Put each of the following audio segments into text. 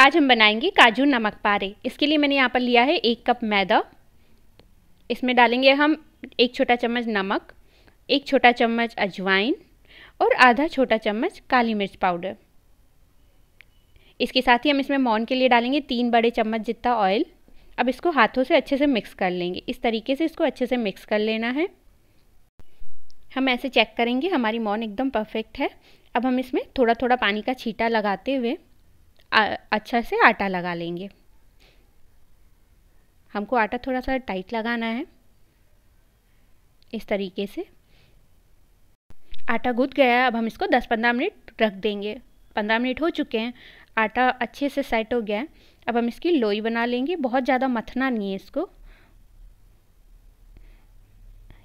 आज हम बनाएंगे काजू नमक पारे इसके लिए मैंने यहाँ पर लिया है एक कप मैदा इसमें डालेंगे हम एक छोटा चम्मच नमक एक छोटा चम्मच अजवाइन और आधा छोटा चम्मच काली मिर्च पाउडर इसके साथ ही हम इसमें मौन के लिए डालेंगे तीन बड़े चम्मच जितना ऑयल अब इसको हाथों से अच्छे से मिक्स कर लेंगे इस तरीके से इसको अच्छे से मिक्स कर लेना है हम ऐसे चेक करेंगे हमारी मौन एकदम परफेक्ट है अब हम इसमें थोड़ा थोड़ा पानी का छीटा लगाते हुए अच्छा से आटा लगा लेंगे हमको आटा थोड़ा सा टाइट लगाना है इस तरीके से आटा गूद गया है अब हम इसको 10-15 मिनट रख देंगे 15 मिनट हो चुके हैं आटा अच्छे से सेट हो गया है अब हम इसकी लोई बना लेंगे बहुत ज़्यादा मथना नहीं है इसको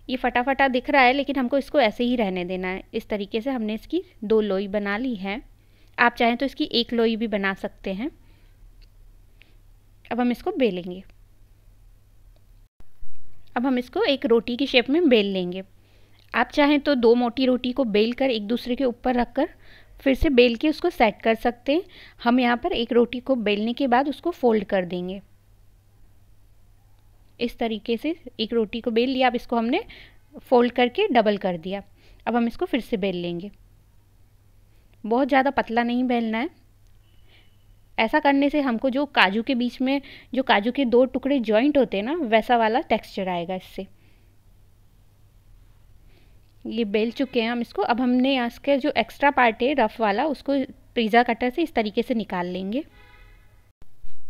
ये फटाफटा दिख रहा है लेकिन हमको इसको ऐसे ही रहने देना है इस तरीके से हमने इसकी दो लोई बना ली है आप चाहें तो इसकी एक लोई भी बना सकते हैं अब हम इसको बेलेंगे अब हम इसको एक रोटी की शेप में बेल लेंगे आप चाहें तो दो मोटी रोटी को बेल कर एक दूसरे के ऊपर रख कर फिर से बेल के उसको सेट कर सकते हैं हम यहाँ पर एक रोटी को बेलने के बाद उसको फोल्ड कर देंगे इस तरीके से एक रोटी को बेल लिया अब इसको हमने फोल्ड करके डबल कर दिया अब हम इसको फिर से बेल लेंगे बहुत ज़्यादा पतला नहीं बेलना है ऐसा करने से हमको जो काजू के बीच में जो काजू के दो टुकड़े जॉइंट होते हैं ना वैसा वाला टेक्सचर आएगा इससे ये बेल चुके हैं हम इसको अब हमने यहाँ इसके जो एक्स्ट्रा पार्ट है रफ़ वाला उसको पिज़्ज़ा कटर से इस तरीके से निकाल लेंगे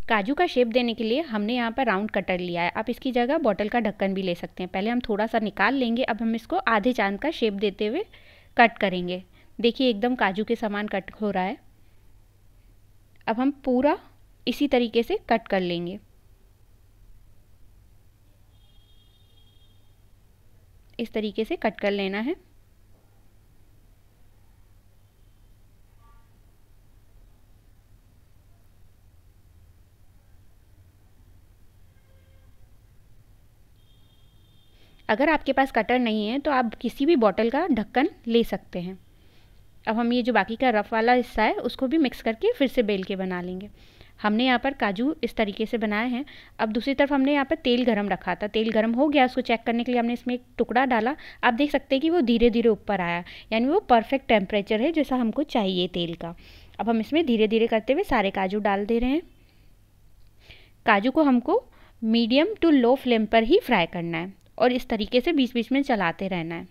काजू का शेप देने के लिए हमने यहाँ पर राउंड कटर लिया है आप इसकी जगह बॉटल का ढक्कन भी ले सकते हैं पहले हम थोड़ा सा निकाल लेंगे अब हम इसको आधे चांद का शेप देते हुए कट करेंगे देखिए एकदम काजू के समान कट हो रहा है अब हम पूरा इसी तरीके से कट कर लेंगे इस तरीके से कट कर लेना है अगर आपके पास कटर नहीं है तो आप किसी भी बॉटल का ढक्कन ले सकते हैं अब हम ये जो बाकी का रफ़ वाला हिस्सा है उसको भी मिक्स करके फिर से बेल के बना लेंगे हमने यहाँ पर काजू इस तरीके से बनाए हैं अब दूसरी तरफ हमने यहाँ पर तेल गरम रखा था तेल गरम हो गया उसको चेक करने के लिए हमने इसमें एक टुकड़ा डाला आप देख सकते हैं कि वो धीरे धीरे ऊपर आया यानी वो परफेक्ट टेम्परेचर है जैसा हमको चाहिए तेल का अब हम इसमें धीरे धीरे करते हुए सारे काजू डाल दे रहे हैं काजू को हमको मीडियम टू लो फ्लेम पर ही फ्राई करना है और इस तरीके से बीच बीच में चलाते रहना है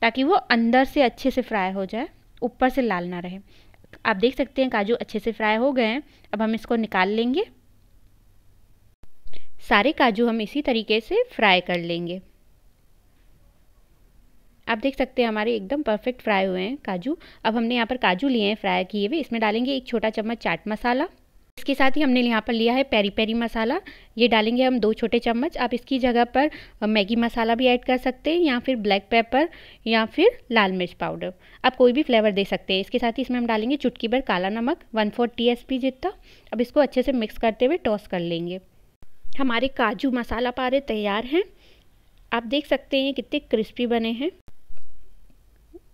ताकि वो अंदर से अच्छे से फ्राई हो जाए ऊपर से लाल ना रहे आप देख सकते हैं काजू अच्छे से फ्राई हो गए हैं अब हम इसको निकाल लेंगे सारे काजू हम इसी तरीके से फ्राई कर लेंगे आप देख सकते हैं हमारे एकदम परफेक्ट फ्राई हुए हैं काजू अब हमने यहाँ पर काजू लिए हैं फ्राई किए हुए इसमें डालेंगे एक छोटा चम्मच चाट मसाला इसके साथ ही हमने यहाँ पर लिया है पेरी पेरी मसाला ये डालेंगे हम दो छोटे चम्मच आप इसकी जगह पर मैगी मसाला भी ऐड कर सकते हैं या फिर ब्लैक पेपर या फिर लाल मिर्च पाउडर आप कोई भी फ्लेवर दे सकते हैं इसके साथ ही इसमें हम डालेंगे चुटकी भर काला नमक one four T S P जितना अब इसको अच्छे से मिक्स करते हुए टॉस कर लेंगे हमारे काजू मसाला पारे तैयार हैं आप देख सकते हैं कितने क्रिस्पी बने हैं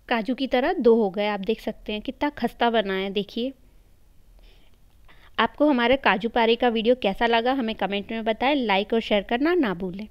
काजू की तरह दो हो गए आप देख सकते हैं कितना खस्ता बना है देखिए आपको हमारे काजू पारी का वीडियो कैसा लगा हमें कमेंट में बताएं लाइक और शेयर करना ना भूलें